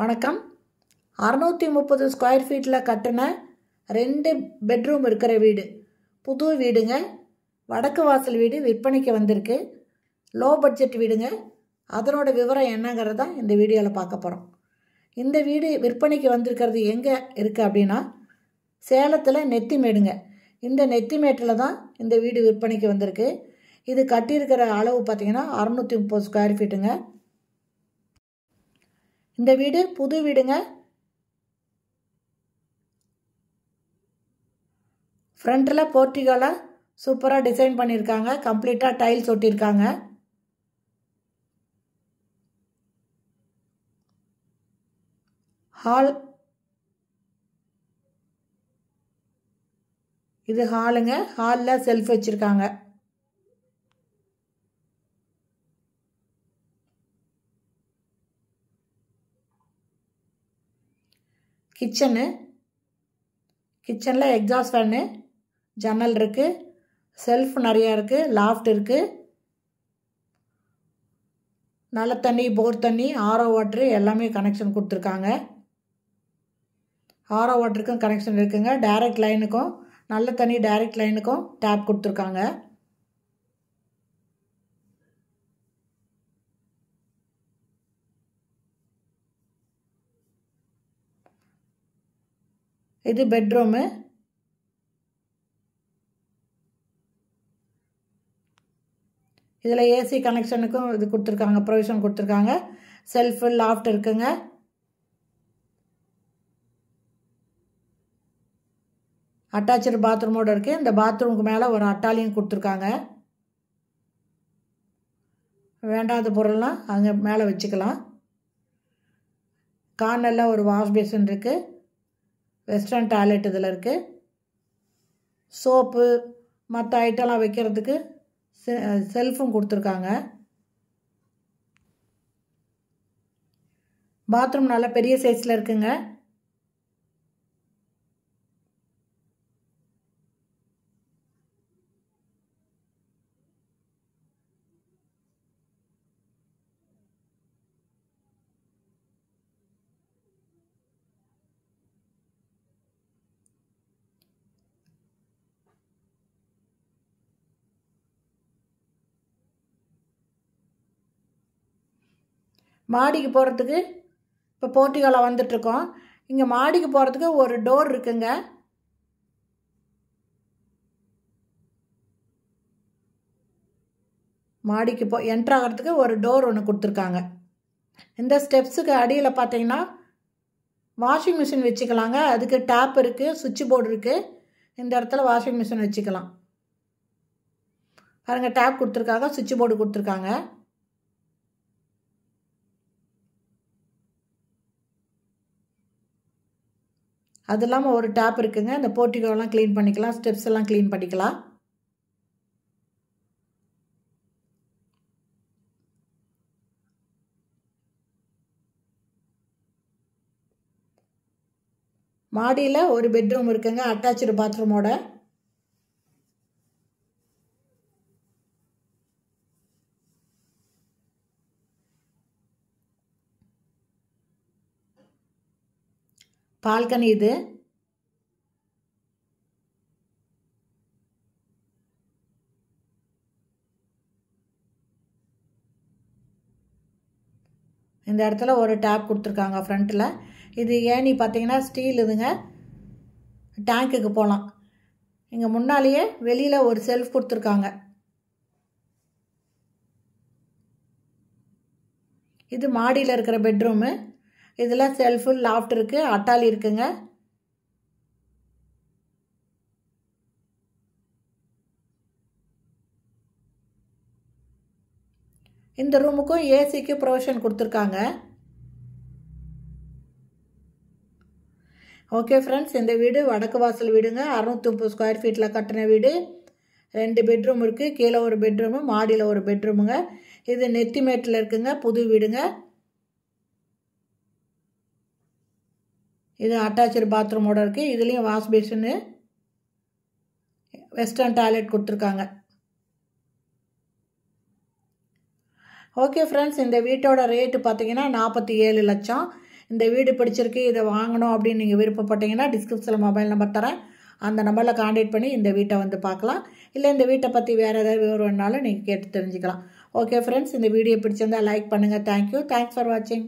வணக்கம் அறநூற்றி முப்பது ஸ்கொயர் ஃபீட்டில் கட்டின ரெண்டு பெட்ரூம் இருக்கிற வீடு புது வீடுங்க வடக்கு வாசல் வீடு விற்பனைக்கு வந்திருக்கு லோ பட்ஜெட் வீடுங்க அதனோட விவரம் என்னங்கிறது தான் இந்த வீடியோவில் பார்க்க போகிறோம் இந்த வீடு விற்பனைக்கு வந்திருக்கிறது எங்கே இருக்குது அப்படின்னா சேலத்தில் நெத்திமேடுங்க இந்த நெத்திமேட்டில் தான் இந்த வீடு விற்பனைக்கு வந்திருக்கு இது கட்டியிருக்கிற அளவு பார்த்திங்கன்னா அறநூற்றி முப்பது ஸ்கொயர் ஃபீட்டுங்க இந்த வீடு புது வீடுங்க ஃப்ரண்ட்டில் போர்ட்டிகோவில் சூப்பராக டிசைன் பண்ணியிருக்காங்க கம்ப்ளீட்டாக டைல்ஸ் ஒட்டியிருக்காங்க ஹால் இது ஹாலுங்க ஹாலில் செல்ஃப் வச்சுருக்காங்க கிச்சனு கிச்சனில் எக்ஸாஸ்ட் ஃபேனு ஜன்னல் இருக்குது செல்ஃப் நிறையா இருக்குது லாஃப்ட் இருக்குது நல்ல தண்ணி போர் தண்ணி ஆரோ வாட்ரு எல்லாமே கனெக்ஷன் கொடுத்துருக்காங்க ஆரோ வாட்டருக்கும் கனெக்ஷன் இருக்குங்க டைரக்ட் லைனுக்கும் நல்ல தண்ணி டைரக்ட் லைனுக்கும் டேப் கொடுத்துருக்காங்க இது பெட்ரூமு இதில் ஏசி கனெக்ஷனுக்கும் இது கொடுத்துருக்காங்க ப்ரொவிஷன் கொடுத்துருக்காங்க செல்ஃபு லாஃப்ட் இருக்குங்க அட்டாச்சு பாத்ரூமோடு இருக்குது இந்த பாத்ரூமுக்கு மேலே ஒரு அட்டாலியும் கொடுத்துருக்காங்க வேண்டாத பொருள்லாம் அங்கே மேலே வச்சுக்கலாம் கார்னரில் ஒரு வாஷ் பேசின் இருக்குது வெஸ்டர்ன் டாய்லெட் இதில் இருக்குது சோப்பு மற்ற ஐட்டம்லாம் வைக்கிறதுக்கு செல்ஃபும் கொடுத்துருக்காங்க பாத்ரூம் நல்லா பெரிய சைஸில் இருக்குங்க மாடிக்கு போகிறதுக்கு இப்போ போர்ட்டிகோவில் வந்துட்ருக்கோம் இங்கே மாடிக்கு போகிறதுக்கு ஒரு டோர் இருக்குங்க மாடிக்கு போ என்ட்ராகிறதுக்கு ஒரு டோர் ஒன்று கொடுத்துருக்காங்க இந்த ஸ்டெப்ஸுக்கு அடியில் பார்த்தீங்கன்னா வாஷிங் மிஷின் வச்சுக்கலாங்க அதுக்கு டேப் இருக்குது சுவிட்ச் போர்டு இருக்குது இந்த இடத்துல வாஷிங் மிஷின் வச்சுக்கலாம் பாருங்கள் டேப் கொடுத்துருக்காங்க சுவிட்ச் போர்டு கொடுத்துருக்காங்க அது இல்லாமல் ஒரு டேப் இருக்குங்க அந்த போர்ட்டிகோலாம் க்ளீன் பண்ணிக்கலாம் ஸ்டெப்ஸ் எல்லாம் க்ளீன் பண்ணிக்கலாம் மாடியில் ஒரு பெட்ரூம் இருக்குங்க அட்டாச்சு பாத்ரூமோட பால்கனி இது இந்த இடத்துல ஒரு டேப் கொடுத்துருக்காங்க ஃப்ரண்ட்டில் இது ஏணி பார்த்தீங்கன்னா ஸ்டீல் இதுங்க டேங்க்குக்கு போகலாம் இங்கே முன்னாலேயே வெளியில் ஒரு செல்ஃப் கொடுத்துருக்காங்க இது மாடியில் இருக்கிற பெட்ரூமு இதில் செல்ஃபு லாஃப்ட் இருக்குது அட்டாலி இருக்குங்க இந்த ரூமுக்கும் ஏசிக்கு ப்ரொவிஷன் கொடுத்துருக்காங்க ஓகே ஃப்ரெண்ட்ஸ் இந்த வீடு வடக்கு வாசல் வீடுங்க அறுநூற்றி முப்பது ஸ்கொயர் ஃபீட்டில் கட்டின வீடு ரெண்டு பெட்ரூம் இருக்குது கீழே ஒரு பெட்ரூமு மாடியில் ஒரு பெட்ரூமுங்க இது நெத்திமேட்டில் இருக்குங்க புது வீடுங்க இது அட்டாச்சு பாத்ரூமோட இருக்குது இதுலேயும் வாஷ்பேஷனு வெஸ்டர்ன் டாய்லெட் கொடுத்துருக்காங்க ஓகே ஃப்ரெண்ட்ஸ் இந்த வீட்டோட ரேட்டு பார்த்தீங்கன்னா நாற்பத்தி ஏழு லட்சம் இந்த வீடு பிடிச்சிருக்கு இதை வாங்கணும் அப்படின்னு நீங்கள் விருப்பப்பட்டீங்கன்னா டிஸ்கிரிப்ஷனில் மொபைல் நம்பர் தரேன் அந்த நம்பரில் காண்டாக்ட் பண்ணி இந்த வீட்டை வந்து பார்க்கலாம் இல்லை இந்த வீட்டை பற்றி வேறு ஏதாவது விவரம் வேணாலும் நீங்கள் கேட்டு தெரிஞ்சுக்கலாம் ஓகே ஃப்ரெண்ட்ஸ் இந்த வீடியோ பிடிச்சிருந்தால் லைக் பண்ணுங்கள் தேங்க்யூ தேங்க்ஸ் ஃபார் வாட்சிங்